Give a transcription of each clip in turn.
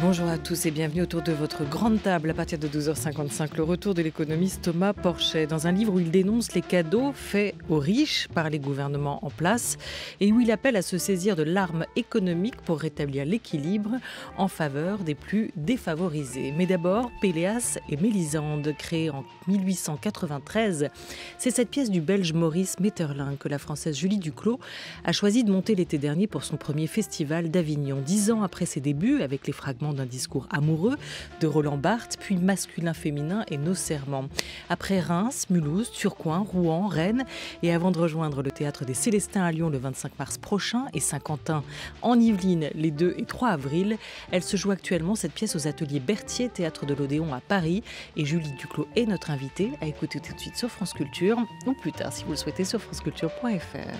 Bonjour à tous et bienvenue autour de votre grande table à partir de 12h55, le retour de l'économiste Thomas Porchet dans un livre où il dénonce les cadeaux faits aux riches par les gouvernements en place et où il appelle à se saisir de l'arme économique pour rétablir l'équilibre en faveur des plus défavorisés. Mais d'abord, Péléas et Mélisande, créée en 1893, c'est cette pièce du Belge Maurice Metterlin que la Française Julie Duclos a choisi de monter l'été dernier pour son premier festival d'Avignon, dix ans après ses débuts avec les fragments d'un discours amoureux de Roland Barthes, puis masculin-féminin et nos serments. Après Reims, Mulhouse, Turcoing, Rouen, Rennes, et avant de rejoindre le théâtre des Célestins à Lyon le 25 mars prochain et Saint-Quentin en Yvelines les 2 et 3 avril, elle se joue actuellement cette pièce aux ateliers Berthier, théâtre de l'Odéon à Paris. Et Julie Duclos est notre invitée à écouter tout de suite sur France Culture, ou plus tard si vous le souhaitez sur franceculture.fr.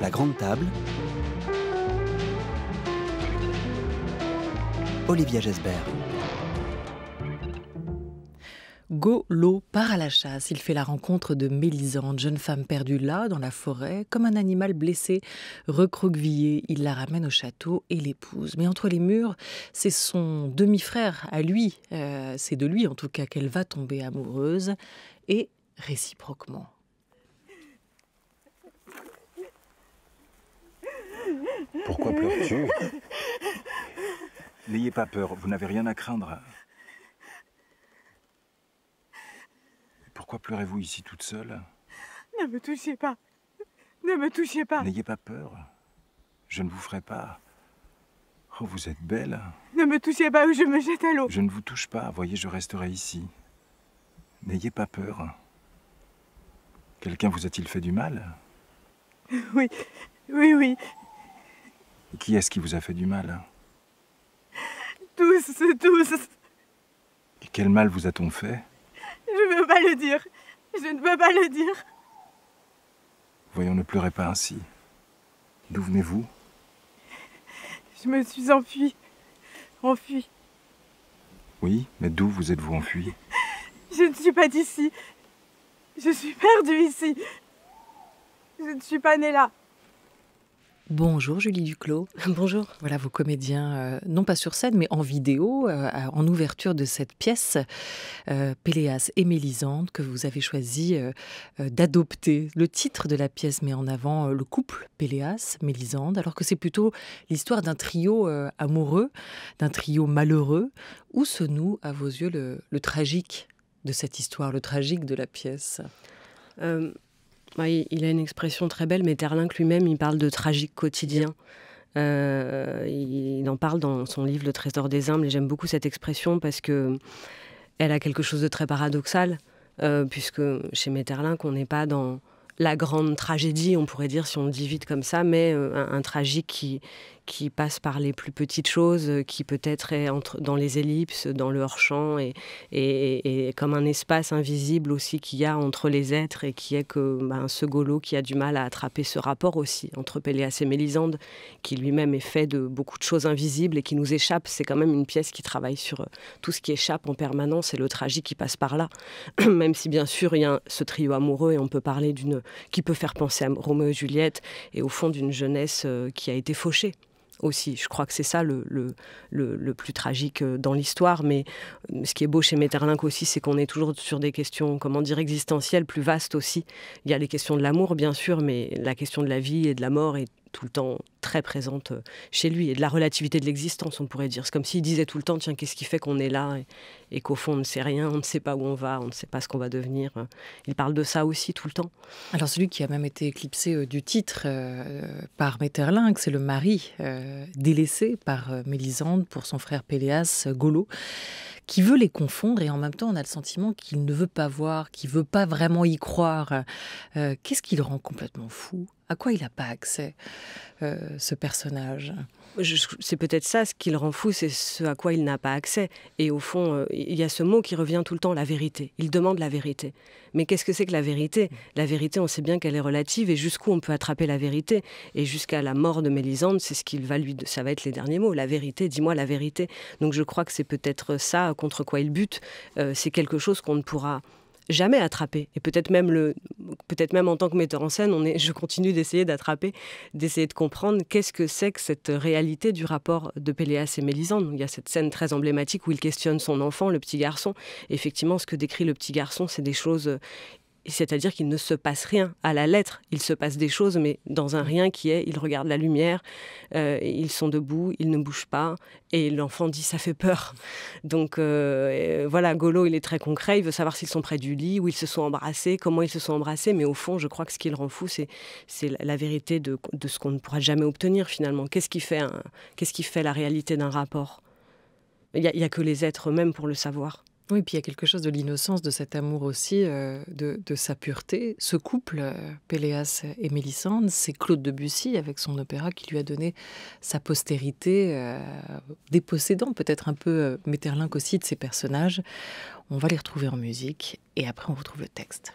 La Grande Table Olivia Gesbert. Golo part à la chasse. Il fait la rencontre de Mélisande, jeune femme perdue là, dans la forêt, comme un animal blessé, recroquevillé. Il la ramène au château et l'épouse. Mais entre les murs, c'est son demi-frère, à lui, euh, c'est de lui en tout cas qu'elle va tomber amoureuse, et réciproquement. Pourquoi pleures-tu N'ayez pas peur, vous n'avez rien à craindre. Pourquoi pleurez-vous ici toute seule Ne me touchez pas. Ne me touchez pas. N'ayez pas peur. Je ne vous ferai pas. Oh, vous êtes belle. Ne me touchez pas ou je me jette à l'eau. Je ne vous touche pas. Voyez, je resterai ici. N'ayez pas peur. Quelqu'un vous a-t-il fait du mal Oui, oui, oui. Qui est-ce qui vous a fait du mal tous, tous. Et quel mal vous a-t-on fait Je ne veux pas le dire. Je ne veux pas le dire. Voyons, ne pleurez pas ainsi. D'où venez-vous Je me suis enfuie. Enfuie. Oui, mais d'où vous êtes-vous enfuie Je ne suis pas d'ici. Je suis perdue ici. Je ne suis pas née là. Bonjour Julie Duclos. Bonjour. Voilà vos comédiens, euh, non pas sur scène, mais en vidéo, euh, en ouverture de cette pièce, euh, Péléas et Mélisande, que vous avez choisi d'adopter le titre de la pièce met en avant le couple Péléas, Mélisande, alors que c'est plutôt l'histoire d'un trio amoureux, d'un trio malheureux. Où se noue à vos yeux le, tragique de cette histoire, le tragique de la pièce oui, il a une expression très belle, mais lui-même, il parle de tragique quotidien. Euh, il en parle dans son livre Le Trésor des humbles, et j'aime beaucoup cette expression parce que elle a quelque chose de très paradoxal, euh, puisque chez Metterlinck, on n'est pas dans la grande tragédie, on pourrait dire, si on le dit vite comme ça, mais euh, un, tragique qui, qui passe par les plus petites choses, euh, qui peut-être est entre, dans les ellipses, dans le hors-champ, et, et, comme un espace invisible aussi qu'il y a entre les êtres, et qui est que ben, ce Golo qui a du mal à attraper ce rapport aussi entre Péléas et Mélisande, qui lui-même est fait de beaucoup de choses invisibles et qui nous échappe. C'est quand même une pièce qui travaille sur euh, tout ce qui échappe en permanence et le tragique qui passe par là. même si bien sûr il y a ce trio amoureux et on peut parler d'une qui peut faire penser à Roméo et Juliette et au fond d'une jeunesse euh, qui a été fauchée aussi. Je crois que c'est ça le, le, plus tragique euh, dans l'histoire. Mais euh, ce qui est beau chez Metterlinck aussi, c'est qu'on est toujours sur des questions, comment dire, existentielles, plus vastes aussi. Il y a les questions de l'amour, bien sûr, mais la question de la vie et de la mort est tout le temps très présente euh, chez lui et de la relativité de l'existence, on pourrait dire. C'est comme s'il disait tout le temps, tiens, qu'est-ce qui fait qu'on est là et, qu'au fond on ne sait rien, on ne sait pas où on va, on ne sait pas ce qu'on va devenir. Il parle de ça aussi tout le temps. Alors celui qui a même été éclipsé euh, du titre euh, par Metterling, c'est le mari délaissé par Mélisande pour son frère Péléas, Golo, qui veut les confondre et en même temps on a le sentiment qu'il ne veut pas voir, qu'il veut pas vraiment y croire. Euh, qu'est-ce qui le rend complètement fou À quoi il n'a pas accès, euh, ce personnage c'est peut-être ça ce qui le rend fou, c'est ce à quoi il n'a pas accès. Et au fond, euh, il y a ce mot qui revient tout le temps, la vérité. Il demande la vérité. Mais qu'est-ce que c'est que la vérité La vérité, on sait bien qu'elle est relative et jusqu'où on peut attraper la vérité. Et jusqu'à la mort de Mélisande, c'est ce qu'il va lui, ça va être les derniers mots. La vérité, dis-moi la vérité. Donc je crois que c'est peut-être ça contre quoi il bute. Euh, c'est quelque chose qu'on ne pourra jamais attrapé. Et peut-être même, le, peut même en tant que metteur en scène, on est, je continue d'essayer d'attraper, d'essayer de comprendre qu'est-ce que c'est que cette réalité du rapport de Péléas et Mélisande. il y a cette scène très emblématique où il questionne son enfant, le petit garçon. effectivement, ce que décrit le petit garçon, c'est des choses c'est-à-dire qu'il ne se passe rien à la lettre. Il se passe des choses, mais dans un rien qui est, il regarde la lumière, euh, ils sont debout, ils ne bougent pas, et l'enfant dit ça fait peur. Donc euh, voilà, Golo, il est très concret, il veut savoir s'ils sont près du lit, où ils se sont embrassés, comment ils se sont embrassés, mais au fond, je crois que ce qui le rend fou, c'est la vérité de, ce qu'on ne pourra jamais obtenir finalement. Qu'est-ce qui, fait la réalité d'un rapport Il n'y a, a que les êtres eux-mêmes pour le savoir et puis il y a quelque chose de l'innocence, de cet amour aussi, euh, de, sa pureté. Ce couple, euh, Péléas et Mélisande, c'est Claude Debussy avec son opéra qui lui a donné sa postérité, euh, dépossédant peut-être un peu aussi de ses personnages. On va les retrouver en musique et après on retrouve le texte.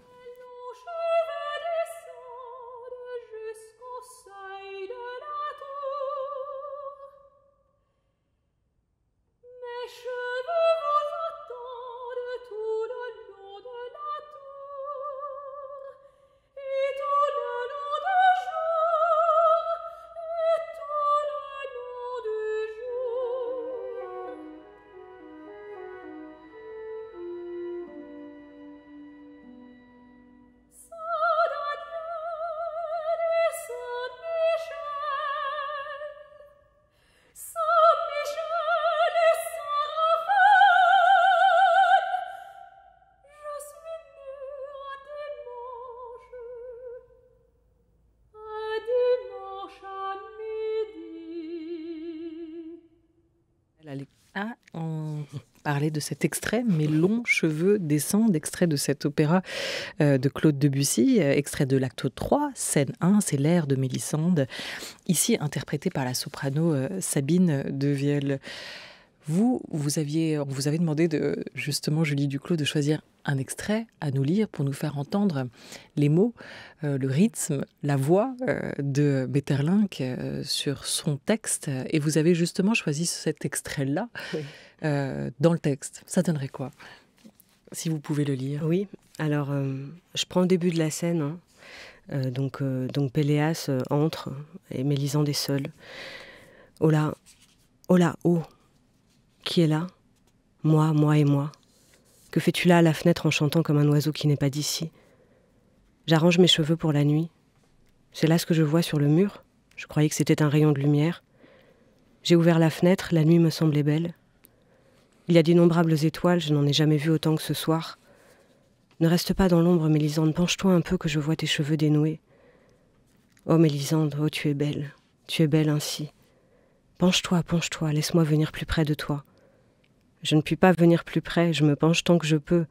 parler de cet extrait, Mes longs cheveux descendent, extrait de cet opéra euh, de Claude Debussy, euh, extrait de l'acte 3, scène 1, c'est l'air de Mélisande, ici interprété par la soprano euh, Sabine Devielle. Vous, vous aviez, vous avait demandé de, justement, Julie Duclos, de choisir un extrait à nous lire pour nous faire entendre les mots, le rythme, la voix de Betterlink sur son texte. Et vous avez justement choisi cet extrait-là. Euh, dans le texte. Ça donnerait quoi Si vous pouvez le lire. Oui, alors euh, je prends le début de la scène. Hein. Euh, donc, donc Péléas entre et Mélisande est seule. Oh là, oh là, oh Qui est là Moi, moi et moi. Que fais-tu là à la fenêtre en chantant comme un oiseau qui n'est pas d'ici J'arrange mes cheveux pour la nuit. C'est là ce que je vois sur le mur. Je croyais que c'était un rayon de lumière. J'ai ouvert la fenêtre, la nuit me semblait belle. Il y a d'innombrables étoiles, je n'en ai jamais vu autant que ce soir. Ne reste pas dans l'ombre, Mélisande, penche-toi un peu que je vois tes cheveux dénoués. Oh Mélisande, oh tu es belle, tu es belle ainsi. Penche-toi, penche-toi, laisse-moi venir plus près de toi. Je ne puis pas venir plus près, je me penche tant que je peux.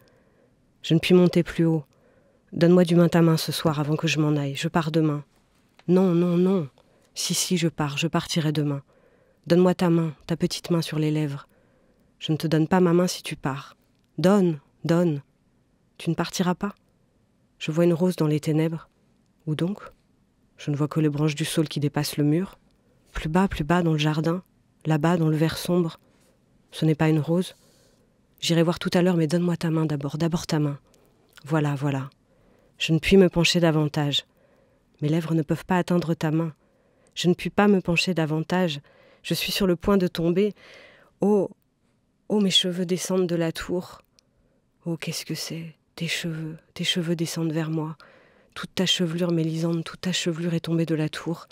Je ne puis monter plus haut. Donne-moi du main ta main ce soir avant que je m'en aille, je pars demain. Non, non, non. Si, si, je pars, je partirai demain. Donne-moi ta main, ta petite main sur les lèvres. Je ne te donne pas ma main si tu pars. Donne, donne. Tu ne partiras pas. Je vois une rose dans les ténèbres. Où donc Je ne vois que les branches du saule qui dépassent le mur. Plus bas, plus bas dans le jardin, là-bas dans le vert sombre. Ce n'est pas une rose. J'irai voir tout à l'heure, mais donne-moi ta main d'abord, d'abord ta main. Voilà, voilà. Je ne puis me pencher davantage. Mes lèvres ne peuvent pas atteindre ta main. Je ne puis pas me pencher davantage. Je suis sur le point de tomber. Oh, Oh, mes cheveux descendent de la tour. Oh, qu'est-ce que c'est Tes cheveux, tes cheveux descendent vers moi. Toute ta chevelure, Mélisande, toute ta chevelure est tombée de la tour.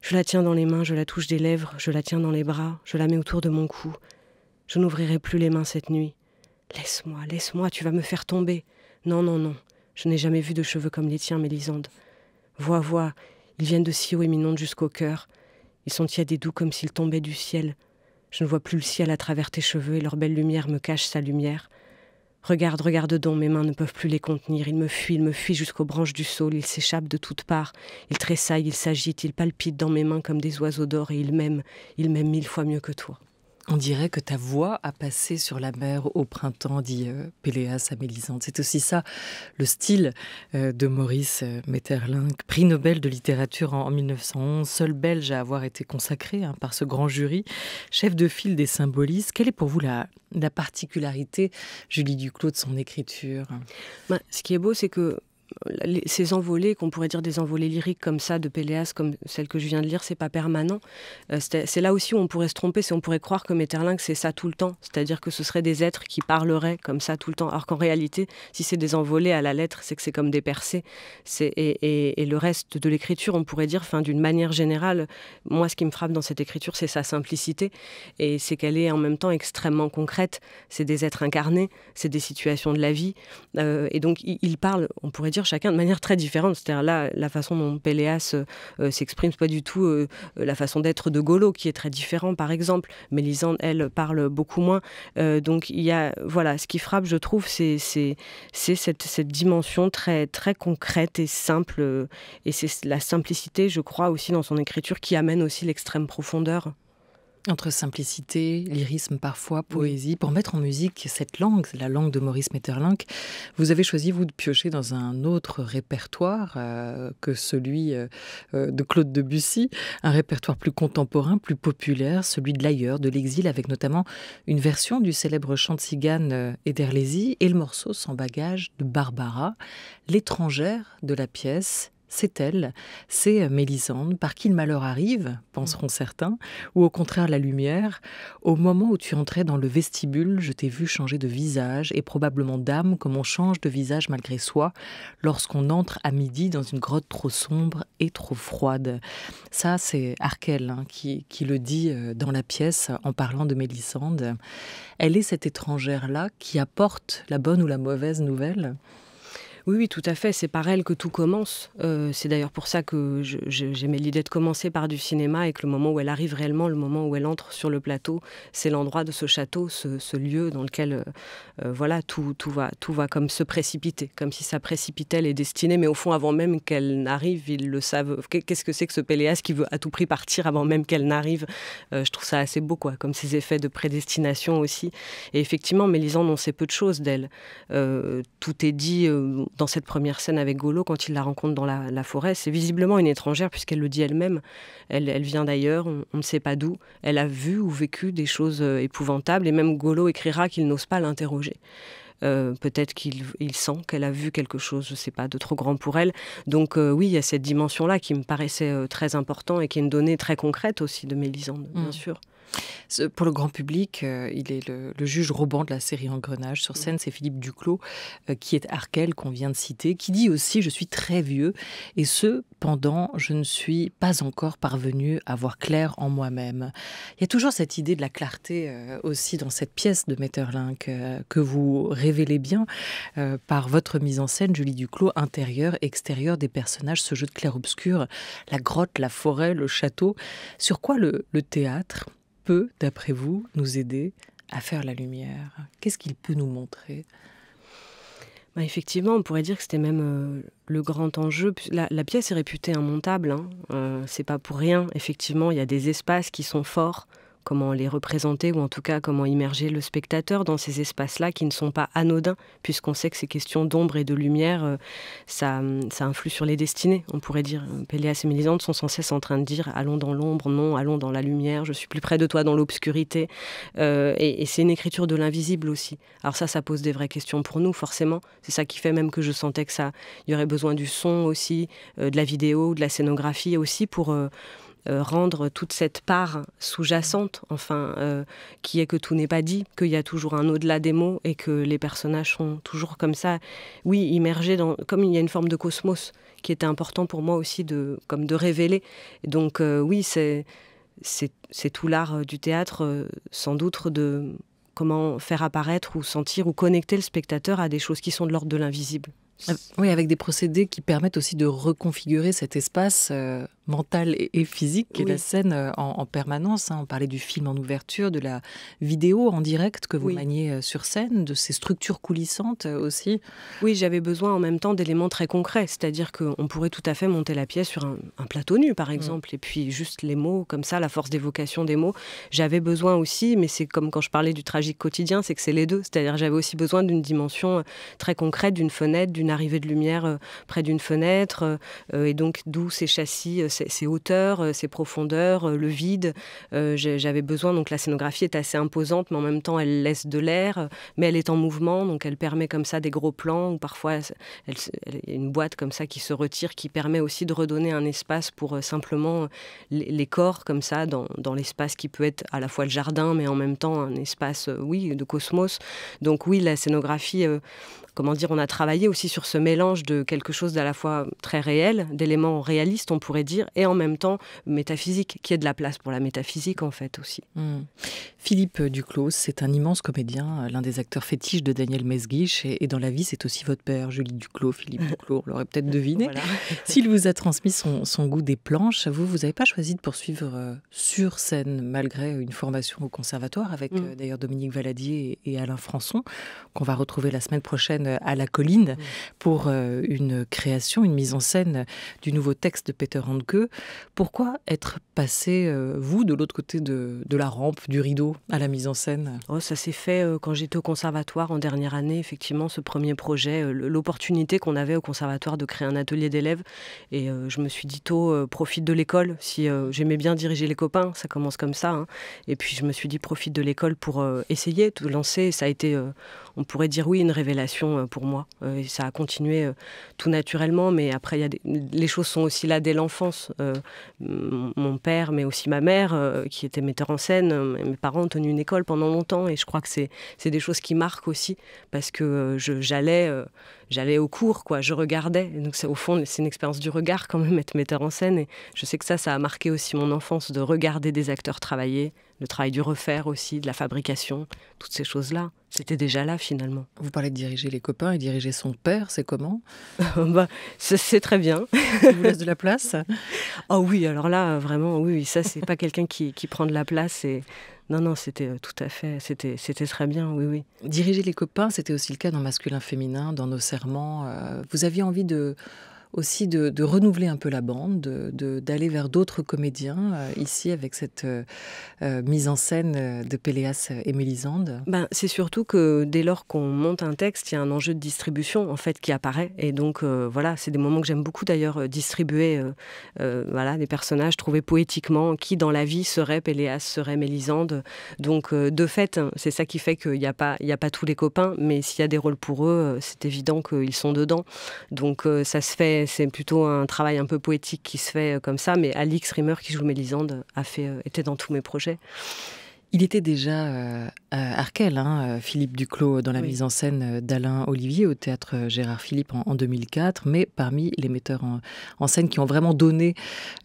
Je la tiens dans les mains, je la touche des lèvres, je la tiens dans les bras, je la mets autour de mon cou. Je n'ouvrirai plus les mains cette nuit. Laisse-moi, laisse-moi, tu vas me faire tomber. Non, non, non, je n'ai jamais vu de cheveux comme les tiens, Mélisande. Vois, vois, ils viennent de si haut et jusqu'au cœur. Ils sont tièdes doux comme s'ils tombaient du ciel. Je ne vois plus le ciel à travers tes cheveux et leur belle lumière me cache sa lumière. Regarde, regarde donc, mes mains ne peuvent plus les contenir. Ils me fuient, ils me fuient jusqu'aux branches du saule, Ils s'échappent de toutes parts. Ils tressaillent, ils s'agitent, ils palpitent dans mes mains comme des oiseaux d'or et il m'aiment, il m'aiment mille fois mieux que toi. On dirait que ta voix a passé sur la mer au printemps, dit euh, Péléas à Mélisande. C'est aussi ça le style euh, de Maurice euh, Maeterlinck, prix Nobel de littérature en, 1911, seul Belge à avoir été consacré hein, par ce grand jury, chef de file des symbolistes. Quelle est pour vous la, la particularité, Julie Duclos, de son écriture bah, Ce qui est beau, c'est que ces envolées, qu'on pourrait dire des envolées lyriques comme ça, de Péléas, comme celle que je viens de lire, c'est pas permanent. Euh, c'est là aussi où on pourrait se tromper, c'est on pourrait croire que Metterling c'est ça tout le temps. C'est-à-dire que ce seraient des êtres qui parleraient comme ça tout le temps. Alors qu'en réalité, si c'est des envolées à la lettre, c'est que c'est comme des percées. Et, et, et, le reste de l'écriture, on pourrait dire, d'une manière générale, moi, ce qui me frappe dans cette écriture, c'est sa simplicité. Et c'est qu'elle est en même temps extrêmement concrète. C'est des êtres incarnés, c'est des situations de la vie. Euh, et donc, il parle, on pourrait dire, chacun de manière très différente. C'est-à-dire là, la façon dont Péléas euh, euh, s'exprime, c'est pas du tout euh, la façon d'être de Golo qui est très différent, par exemple. Mélisande, elle, parle beaucoup moins. donc il y a, voilà, ce qui frappe, je trouve, c'est cette, cette dimension très, très concrète et simple. Et c'est la simplicité, je crois, aussi dans son écriture qui amène aussi l'extrême profondeur. Entre simplicité, lyrisme parfois, poésie, pour mettre en musique cette langue, la langue de Maurice Maeterlinck, vous avez choisi, vous, de piocher dans un autre répertoire euh, que celui euh, euh, de Claude Debussy, un répertoire plus contemporain, plus populaire, celui de l'ailleurs, de l'exil, avec notamment une version du célèbre chant de cigane et le morceau sans bagage de Barbara, l'étrangère de la pièce c'est elle, c'est euh, Mélisande, par qui le malheur arrive, penseront mm. certains, ou au contraire la lumière, au moment où tu entrais dans le vestibule, je t'ai vu changer de visage et probablement d'âme comme on change de visage malgré soi lorsqu'on entre à midi dans une grotte trop sombre et trop froide. Ça, c'est Arkel hein, qui, qui le dit euh, dans la pièce en parlant de Mélisande. Elle est cette étrangère-là qui apporte la bonne ou la mauvaise nouvelle. Oui, oui, tout à fait. C'est par elle que tout commence. Euh, c'est d'ailleurs pour ça que j'aimais l'idée de commencer par du cinéma et que le moment où elle arrive réellement, le moment où elle entre sur le plateau, c'est l'endroit de ce château, ce, lieu dans lequel euh, euh, voilà tout, va, tout va comme se précipiter, comme si ça précipitait les destinées. Mais au fond, avant même qu'elle n'arrive, ils le savent. Qu'est-ce que c'est que ce Péléas qui veut à tout prix partir avant même qu'elle n'arrive Je trouve ça assez beau, quoi, comme ces effets de prédestination aussi. Et effectivement, Mélisande, on sait peu de choses d'elle. tout est dit dans cette première scène avec Golo, quand il la rencontre dans la, forêt, c'est visiblement une étrangère, puisqu'elle le dit elle-même. Elle, vient d'ailleurs, on, ne sait pas d'où. Elle a vu ou vécu des choses euh, épouvantables, et même Golo écrira qu'il n'ose pas l'interroger. Euh, peut-être qu'il sent qu'elle a vu quelque chose, je ne sais pas, de trop grand pour elle. Donc euh, oui, il y a cette dimension-là qui me paraissait très importante et qui est une donnée très concrète aussi de Mélisande, bien mm. sûr. Pour le grand public, euh, il est le, juge Roban de la série Engrenage. Sur mm. scène, c'est Philippe Duclos, euh, qui est Arkel, qu'on vient de citer, qui dit aussi Je suis très vieux, et ce, pendant, je ne suis pas encore parvenu à voir clair en moi-même. Il y a toujours cette idée de la clarté euh, aussi dans cette pièce de Metterlinck, que vous révélez bien par votre mise en scène, Julie Duclos, intérieur, extérieur des personnages, ce jeu de clair-obscur, la grotte, la forêt, le château. Sur quoi le théâtre peut, d'après vous, nous aider à faire la lumière Qu'est-ce qu'il peut nous montrer bah, effectivement, on pourrait dire que c'était même euh, le grand enjeu. La, pièce est réputée immontable, hein. Euh, c'est pas pour rien. Effectivement, il y a des espaces qui sont forts, comment les représenter ou en tout cas comment immerger le spectateur dans ces espaces-là qui ne sont pas anodins, puisqu'on sait que ces questions d'ombre et de lumière, euh, ça, ça influe sur les destinées. On pourrait dire, Péléas et Mélisande sont sans cesse en train de dire allons dans l'ombre, non, allons dans la lumière, je suis plus près de toi dans l'obscurité. Euh, et, c'est une écriture de l'invisible aussi. Alors ça, ça pose des vraies questions pour nous, forcément. C'est ça qui fait même que je sentais que ça, il y aurait besoin du son aussi, euh, de la vidéo, de la scénographie aussi pour... Euh, rendre toute cette part sous-jacente, enfin, euh, qui est que tout n'est pas dit, qu'il y a toujours un au-delà des mots et que les personnages sont toujours comme ça, oui, immergés dans, comme il y a une forme de cosmos qui était important pour moi aussi de, comme de révéler. Donc euh, oui, c'est c'est tout l'art du théâtre, sans doute de comment faire apparaître ou sentir ou connecter le spectateur à des choses qui sont de l'ordre de l'invisible. Euh, oui, avec des procédés qui permettent aussi de reconfigurer cet espace euh, mental et, physique et la scène euh, en, permanence. Hein. On parlait du film en ouverture, de la vidéo en direct que vous maniez sur scène, de ces structures coulissantes aussi. Oui, j'avais besoin en même temps d'éléments très concrets, c'est-à-dire qu'on pourrait tout à fait monter la pièce sur un, plateau nu, par mm. exemple, et puis juste les mots, comme ça, la force d'évocation des mots. J'avais besoin aussi, mais c'est comme quand je parlais du tragique quotidien, c'est que c'est les deux, c'est-à-dire j'avais aussi besoin d'une dimension très concrète, d'une fenêtre, d'une arrivée de lumière euh, près d'une fenêtre, euh, euh, et donc d'où ces châssis, ces, hauteurs, ces profondeurs, le vide. J'avais besoin, donc la scénographie est assez imposante, mais en même temps elle laisse de l'air, mais elle est en mouvement, donc elle permet comme ça des gros plans, ou parfois une boîte comme ça qui se retire, qui permet aussi de redonner un espace pour simplement les, corps comme ça dans, dans l'espace qui peut être à la fois le jardin, mais en même temps un espace, oui, de cosmos. Donc oui, la scénographie, comment dire, on a travaillé aussi sur ce mélange de quelque chose d'à la fois très réel, d'éléments réalistes, on pourrait dire, et en même temps métaphysique, qui est de la place pour la métaphysique en fait aussi. Hmm. Philippe Duclos, c'est un immense comédien, l'un des acteurs fétiches de Daniel Mesguich, et, dans la vie, c'est aussi votre père, Julie Duclos, Philippe Duclos, on l'aurait peut-être deviné. S'il vous a transmis son, goût des planches, vous, vous n'avez pas choisi de poursuivre euh, sur scène, malgré une formation au conservatoire, avec hmm. euh, d'ailleurs Dominique Valadier et, Alain Françon, qu'on va retrouver la semaine prochaine euh, à La Colline. Hmm pour euh, une création, une mise en scène du nouveau texte de Peter Handke. Pourquoi être passé, euh, vous, de l'autre côté de, la rampe, du rideau, à la mise en scène oh, Ça s'est fait euh, quand j'étais au conservatoire en dernière année, effectivement, ce premier projet, l'opportunité qu'on avait au conservatoire de créer un atelier d'élèves. Et je me suis dit tôt, profite de l'école. Si j'aimais bien diriger les copains, ça commence comme ça. Hein. Et puis je me suis dit, profite de l'école pour essayer tout lancer. Ça a été on pourrait dire oui, une révélation euh, pour moi. Euh, ça a continué euh, tout naturellement, mais après, les choses sont aussi là dès l'enfance. mon père, mais aussi ma mère, qui était metteur en scène, mes parents ont tenu une école pendant longtemps, et je crois que c'est des choses qui marquent aussi, parce que j'allais j'allais au cours, quoi, je regardais. au fond, c'est une expérience du regard quand même, être metteur en scène. Et je sais que ça, ça a marqué aussi mon enfance de regarder des acteurs travailler, le travail du refaire aussi, de la fabrication, toutes ces choses-là. C'était déjà là finalement. Vous parlez de diriger les copains et diriger son père, c'est comment oh, bah, C'est très bien. Il vous laisse de la place Oh oui, alors là, vraiment, oui, ça, c'est pas quelqu'un qui, qui prend de la place et non, non, c'était euh, tout à fait, c'était, c'était très bien, oui, oui. Diriger les copains, c'était aussi le cas dans masculin, féminin, dans nos serments. Euh, vous aviez envie de aussi de, renouveler un peu la bande, d'aller de, vers d'autres comédiens euh, ici avec cette euh, euh, mise en scène de Péléas et Mélisande ben, C'est surtout que dès lors qu'on monte un texte, il y a un enjeu de distribution en fait qui apparaît. Et donc voilà, c'est des moments que j'aime beaucoup d'ailleurs, distribuer voilà, des personnages trouvés poétiquement qui dans la vie seraient Péléas, seraient Mélisande. Donc de fait, hein, c'est ça qui fait qu'il n'y a, pas, il a pas tous les copains, mais s'il y a des rôles pour eux, c'est évident qu'ils sont dedans. Donc ça se fait c'est plutôt un travail un peu poétique qui se fait euh, comme ça. Mais Alix Rimmer, qui joue Mélisande, a fait, euh, était dans tous mes projets. Il était déjà euh, Arkel, hein, euh, Philippe Duclos, dans la mise en scène euh, d'Alain Olivier au théâtre Gérard Philippe en, 2004, mais parmi les metteurs en, scène qui ont vraiment donné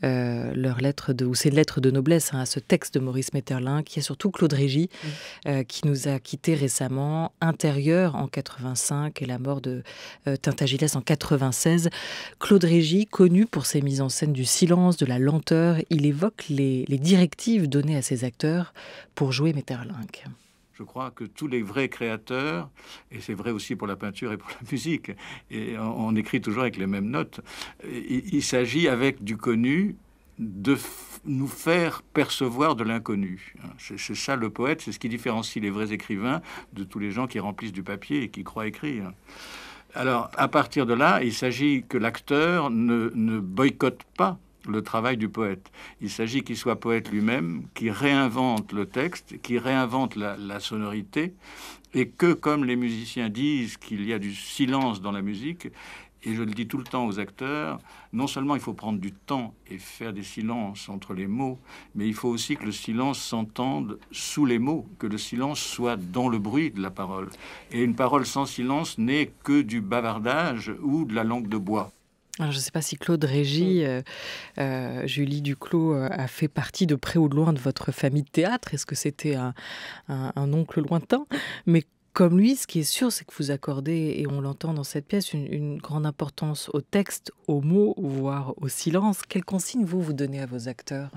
leurs leur lettre de, ou ces lettres de noblesse hein, à ce texte de Maurice Metterlin, qui est surtout Claude Régis, qui nous a quittés récemment, Intérieur en 85 et la mort de Tintagilès en 96. Claude Régis, connu pour ses mises en scène du silence, de la lenteur, il évoque les directives données à ses acteurs pour jouer mes Je crois que tous les vrais créateurs, et c'est vrai aussi pour la peinture et pour la musique, et on, écrit toujours avec les mêmes notes, il, s'agit avec du connu de nous faire percevoir de l'inconnu. C'est ça le poète, c'est ce qui différencie les vrais écrivains de tous les gens qui remplissent du papier et qui croient écrire. Alors, à partir de là, il s'agit que l'acteur ne, ne boycotte pas le travail du poète. Il s'agit qu'il soit poète lui-même, qui réinvente le texte, qui réinvente la, la sonorité, et que, comme les musiciens disent qu'il y a du silence dans la musique, et je le dis tout le temps aux acteurs, non seulement il faut prendre du temps et faire des silences entre les mots, mais il faut aussi que le silence s'entende sous les mots, que le silence soit dans le bruit de la parole. Et une parole sans silence n'est que du bavardage ou de la langue de bois je ne sais pas si Claude Régis, mm. euh, euh, Julie Duclos, euh, a fait partie de près ou de loin de votre famille de théâtre. Est-ce que c'était un, oncle lointain Mais comme lui, ce qui est sûr, c'est que vous accordez, et on l'entend dans cette pièce, une, grande importance au texte, aux mots, voire au silence. Quelles consignes vous vous donnez à vos acteurs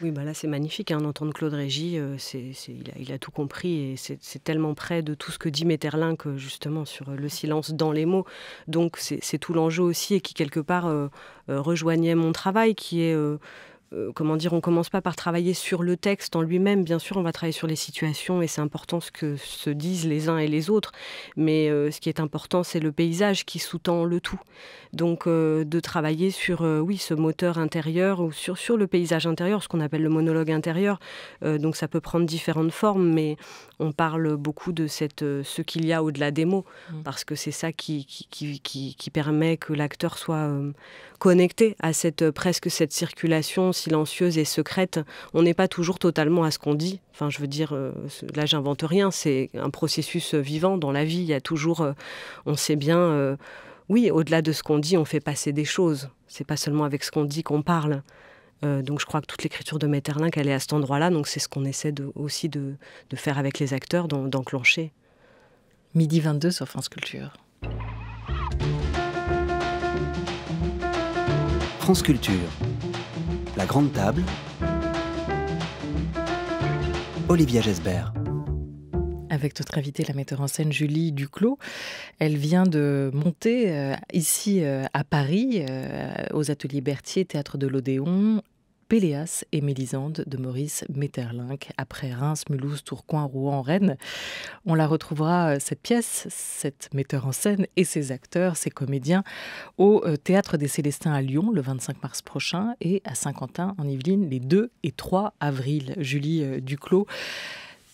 Oui, bah là c'est magnifique. Hein, d'entendre Claude Régis, euh, c'est, il, a, tout compris et c'est, tellement près de tout ce que dit Méterlin que justement sur euh, le silence dans les mots. Donc c'est, tout l'enjeu aussi et qui quelque part euh, rejoignait mon travail qui est euh, comment dire, on commence pas par travailler sur le texte en lui-même. Bien sûr, on va travailler sur les situations et c'est important ce que se disent les uns et les autres. Mais euh, ce qui est important, c'est le paysage qui sous-tend le tout. Donc, euh, de travailler sur, oui, ce moteur intérieur ou sur, le paysage intérieur, ce qu'on appelle le monologue intérieur. donc, ça peut prendre différentes formes, mais on parle beaucoup de ce qu'il y a au-delà des mots, mmh. parce que c'est ça qui, qui, permet que l'acteur soit connecté à cette presque cette circulation silencieuse et secrète, on n'est pas toujours totalement à ce qu'on dit. Enfin, je veux dire, euh, là, j'invente rien. C'est un processus euh, vivant dans la vie. Il y a toujours, euh, on sait bien, oui, au-delà de ce qu'on dit, on fait passer des choses. C'est pas seulement avec ce qu'on dit qu'on parle. donc je crois que toute l'écriture de Metterlinck, elle est à cet endroit-là. Donc c'est ce qu'on essaie aussi de, de, faire avec les acteurs, d'enclencher. Midi 22 sur France Culture. France Culture. La Grande Table, Olivia Gesbert. Avec notre invitée, la metteur en scène Julie Duclos. Elle vient de monter euh, ici euh, à Paris, euh, aux ateliers Berthier, théâtre de l'Odéon, Péléas et Mélisande de Maurice Metterlinck, après Reims, Mulhouse, Tourcoing, Rouen, Rennes. On la retrouvera, euh, cette pièce, cette metteur en scène et ses acteurs, ses comédiens, au euh, Théâtre des Célestins à Lyon le 25 mars prochain et à Saint-Quentin en Yvelines les 2 et 3 avril. Julie euh, Duclos,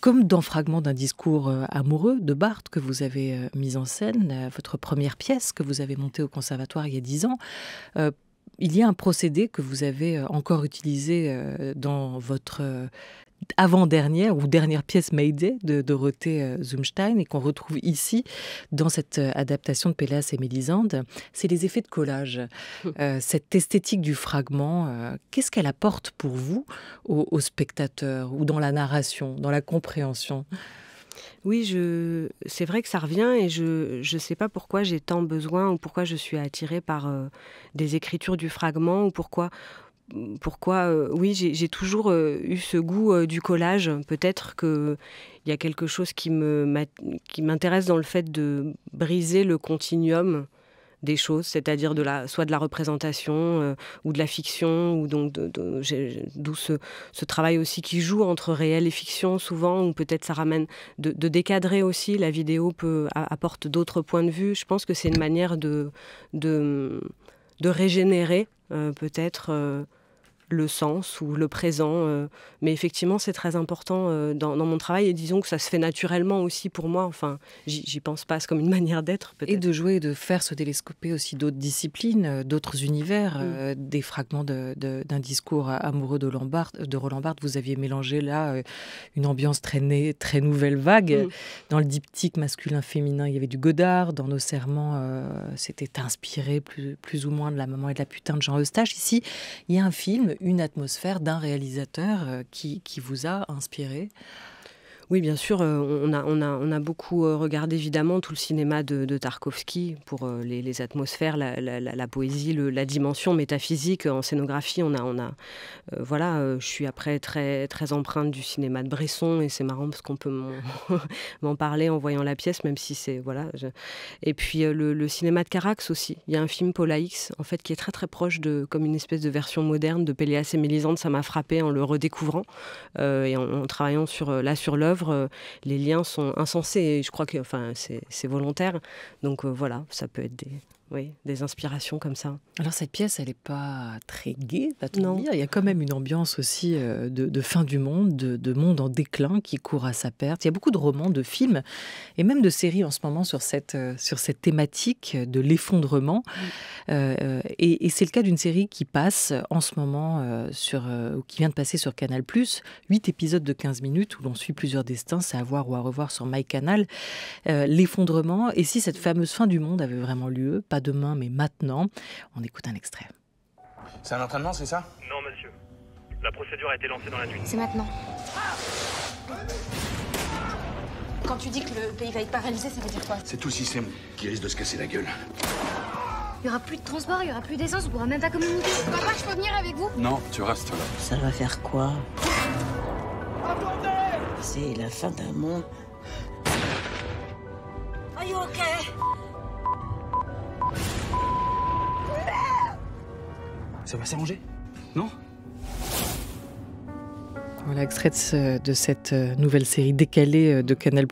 comme dans Fragment d'un discours amoureux de Barthes que vous avez mis en scène, votre première pièce que vous avez montée au conservatoire il y a dix ans, il y a un procédé que vous avez euh, encore utilisé euh, dans votre euh, avant-dernière ou dernière pièce Mayday de Dorothée Zumstein et qu'on retrouve ici dans cette adaptation de Pélas et Mélisande, c'est les effets de collage. cette esthétique du fragment, qu'est-ce qu'elle apporte pour vous, au spectateur ou dans la narration, dans la compréhension oui, c'est vrai que ça revient et je ne sais pas pourquoi j'ai tant besoin ou pourquoi je suis attirée par euh, des écritures du fragment ou pourquoi pourquoi euh, oui j'ai toujours euh, eu ce goût du collage peut-être que y a quelque chose qui m'intéresse dans le fait de briser le continuum des choses, c'est-à-dire de la, soit de la représentation euh, ou de la fiction, ou donc d'où ce, travail aussi qui joue entre réel et fiction souvent, ou peut-être ça ramène de, décadrer aussi. La vidéo peut apporte d'autres points de vue. Je pense que c'est une manière de de, régénérer euh, peut-être. Euh, le sens ou le présent. Euh, mais effectivement, c'est très important euh, dans, mon travail et disons que ça se fait naturellement aussi pour moi. Enfin, j'y pense pas, c'est comme une manière d'être Et de jouer et de faire se télescoper aussi d'autres disciplines, euh, d'autres univers, mm. des fragments d'un discours amoureux de, de Roland Barthes. Vous aviez mélangé là une ambiance très, née, très nouvelle vague. Mm. Dans le diptyque masculin-féminin, il y avait du Godard. Dans nos serments, c'était inspiré plus, plus ou moins de La maman et de la putain de Jean Eustache. Ici, il y a un film, une atmosphère d'un réalisateur euh, qui, qui, vous a inspiré oui, bien sûr, euh, on a, beaucoup euh, regardé évidemment tout le cinéma de, Tarkovsky pour euh, les, atmosphères, la, poésie, la dimension métaphysique en scénographie. On a, on a, voilà, je suis après très, très empreinte du cinéma de Bresson et c'est marrant parce qu'on peut m'en parler en voyant la pièce, même si c'est voilà. Et puis le, cinéma de Carax aussi. Il y a un film Paula X en fait qui est très très proche de comme une espèce de version moderne de Pélias et Mélisande. Ça m'a frappé en le redécouvrant et en, travaillant sur là sur l'œuvre euh, les liens sont insensés. je crois que enfin, c'est volontaire. Donc euh, voilà, ça peut être des, oui, des inspirations comme ça. Alors cette pièce, elle n'est pas très gaie, va Il y a quand même une ambiance aussi euh, de, fin du monde, de, monde en déclin qui court à sa perte. Il y a beaucoup de romans, de films et même de séries en ce moment sur cette, euh, sur cette thématique de l'effondrement. Euh, et, c'est le cas d'une série qui passe en ce moment, sur, ou qui vient de passer sur Canal+, 8 épisodes de 15 minutes où l'on suit plusieurs destins, c'est à voir ou à revoir sur MyCanal, l'effondrement. Et si cette fameuse fin du monde avait vraiment lieu, pas demain, mais maintenant. On écoute un extrait. C'est un entraînement, c'est ça Non, monsieur. La procédure a été lancée dans la nuit. C'est maintenant. Quand tu dis que le pays va être paralysé, ça veut dire quoi C'est tout le système qui risque de se casser la gueule. Il n'y aura plus de transport, il n'y aura plus d'essence, on pourra même pas communiquer. Papa, je peux venir avec vous Non, tu restes là. Ça va faire quoi C'est la fin d'un monde. Are you okay ça va s'arranger Non voilà, extrait de cette euh, nouvelle série décalée euh, de Canal+,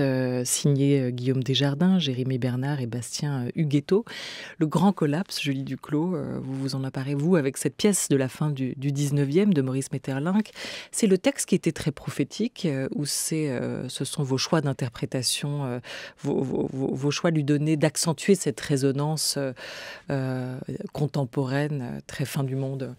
euh, signée Guillaume Desjardins, Jérémy Bernard et Bastien Huguetto. Le grand collapse, Julie Duclos, vous vous en apparez, vous, avec cette pièce de la fin du, du 19e de Maurice Metterlinck. C'est le texte qui était très prophétique, ou c'est, ce sont vos choix d'interprétation, vos, vos, choix lui donner, d'accentuer cette résonance contemporaine, très fin du monde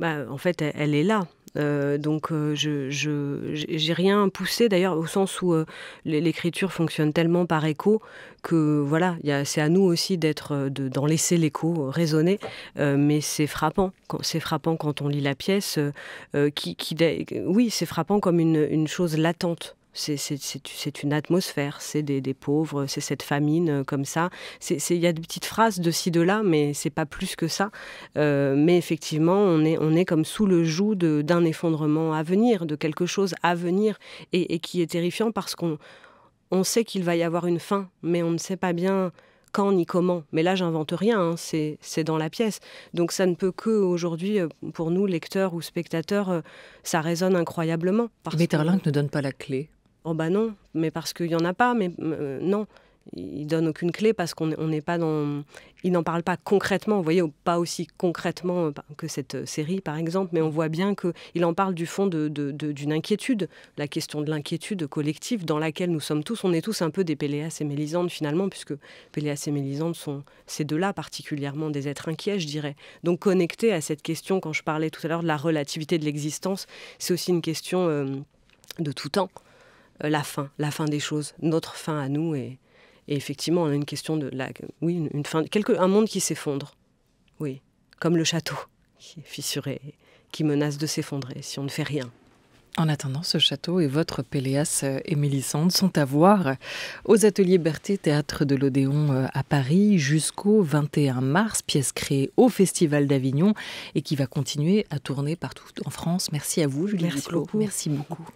bah, En fait, elle est là. Euh, donc, euh, je j'ai rien poussé d'ailleurs au sens où euh, l'écriture fonctionne tellement par écho que voilà, c'est à nous aussi d'être d'en laisser l'écho résonner. mais c'est frappant, c'est frappant quand on lit la pièce. qui, oui, c'est frappant comme une chose latente c'est une atmosphère, c'est des, pauvres, c'est cette famine euh, comme ça. Il y a des petites phrases de ci, de là, mais c'est pas plus que ça. Euh, mais effectivement, on est, comme sous le joug d'un effondrement à venir, de quelque chose à venir, et, qui est terrifiant parce qu'on sait qu'il va y avoir une fin, mais on ne sait pas bien quand ni comment. Mais là, j'invente rien, hein, c'est dans la pièce. Donc ça ne peut que aujourd'hui, euh, pour nous, lecteurs ou spectateurs, ça résonne incroyablement. Parce Mais ne donne pas la clé Oh bah non, mais parce qu'il n'y en a pas, mais euh, non. Il donne aucune clé parce qu'on n'est pas dans. Il n'en parle pas concrètement, vous voyez, pas aussi concrètement euh, que cette euh, série, par exemple, mais on voit bien qu'il en parle du fond d'une de, inquiétude, la question de l'inquiétude collective dans laquelle nous sommes tous. On est tous un peu des Péléas et Mélisande, finalement, puisque Péléas et Mélisande sont ces deux-là particulièrement des êtres inquiets, je dirais. Donc, connecté à cette question, quand je parlais tout à l'heure de la relativité de l'existence, c'est aussi une question de tout temps. Euh, la fin, la fin des choses, notre fin à nous. Et, effectivement, on a une question de la, oui, une, fin, quelque, un monde qui s'effondre, oui, comme le château qui est fissuré, qui menace de s'effondrer si on ne fait rien. En attendant, ce château et votre Péléas et euh, Mélissande sont à voir aux ateliers Berthet, théâtre de l'Odéon euh, à Paris, jusqu'au 21 mars, pièce créée au Festival d'Avignon et qui va continuer à tourner partout en France. Merci à vous, Julie Merci Merci beaucoup.